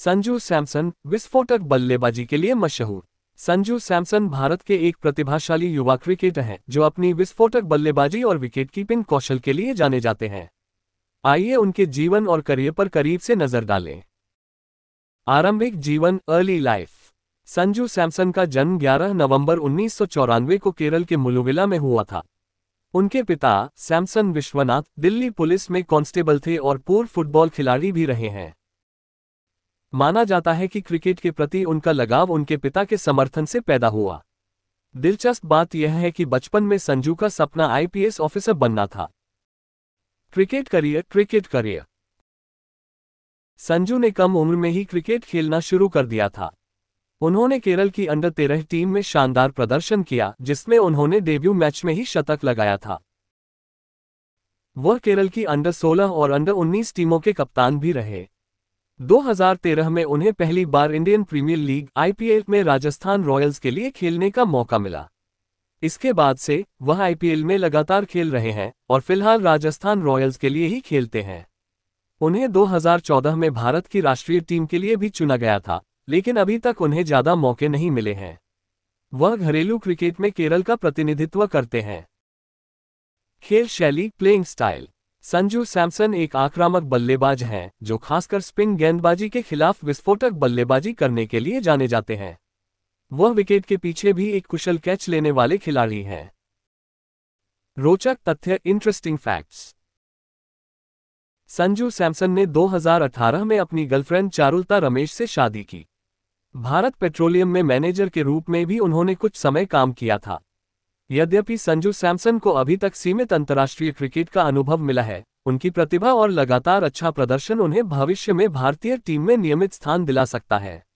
संजू सैमसन विस्फोटक बल्लेबाजी के लिए मशहूर संजू सैमसन भारत के एक प्रतिभाशाली युवा क्रिकेटर हैं जो अपनी विस्फोटक बल्लेबाजी और विकेट कीपिंग कौशल के लिए जाने जाते हैं आइए उनके जीवन और करियर पर करीब से नजर डालें आरंभिक जीवन अर्ली लाइफ संजू सैमसन का जन्म 11 नवंबर उन्नीस को केरल के मुलुविला में हुआ था उनके पिता सैमसन विश्वनाथ दिल्ली पुलिस में कांस्टेबल थे और पूर्व फुटबॉल खिलाड़ी भी रहे हैं माना जाता है कि क्रिकेट के प्रति उनका लगाव उनके पिता के समर्थन से पैदा हुआ दिलचस्प बात यह है कि बचपन में संजू का सपना आईपीएस ऑफिसर बनना था cricket career cricket career Sanju ने कम उम्र में ही क्रिकेट खेलना शुरू कर दिया था उन्होंने केरल की अंडर तेरह टीम में शानदार प्रदर्शन किया जिसमें उन्होंने डेब्यू मैच में ही शतक लगाया था वह केरल की अंडर 16 और अंडर 19 टीमों के कप्तान भी रहे 2013 में उन्हें पहली बार इंडियन प्रीमियर लीग आईपीएल में राजस्थान रॉयल्स के लिए खेलने का मौका मिला इसके बाद से वह आईपीएल में लगातार खेल रहे हैं और फिलहाल राजस्थान रॉयल्स के लिए ही खेलते हैं उन्हें 2014 में भारत की राष्ट्रीय टीम के लिए भी चुना गया था लेकिन अभी तक उन्हें ज्यादा मौके नहीं मिले हैं वह घरेलू क्रिकेट में केरल का प्रतिनिधित्व करते हैं खेल शैली प्लेइंग स्टाइल संजू सैमसन एक आक्रामक बल्लेबाज हैं जो खासकर स्पिन गेंदबाजी के खिलाफ विस्फोटक बल्लेबाजी करने के लिए जाने जाते हैं वह विकेट के पीछे भी एक कुशल कैच लेने वाले खिलाड़ी हैं रोचक तथ्य इंटरेस्टिंग फैक्ट्स संजू सैमसन ने 2018 में अपनी गर्लफ्रेंड चारुलता रमेश से शादी की भारत पेट्रोलियम में मैनेजर के रूप में भी उन्होंने कुछ समय काम किया था यद्यपि संजू सैमसन को अभी तक सीमित अंतर्राष्ट्रीय क्रिकेट का अनुभव मिला है उनकी प्रतिभा और लगातार अच्छा प्रदर्शन उन्हें भविष्य में भारतीय टीम में नियमित स्थान दिला सकता है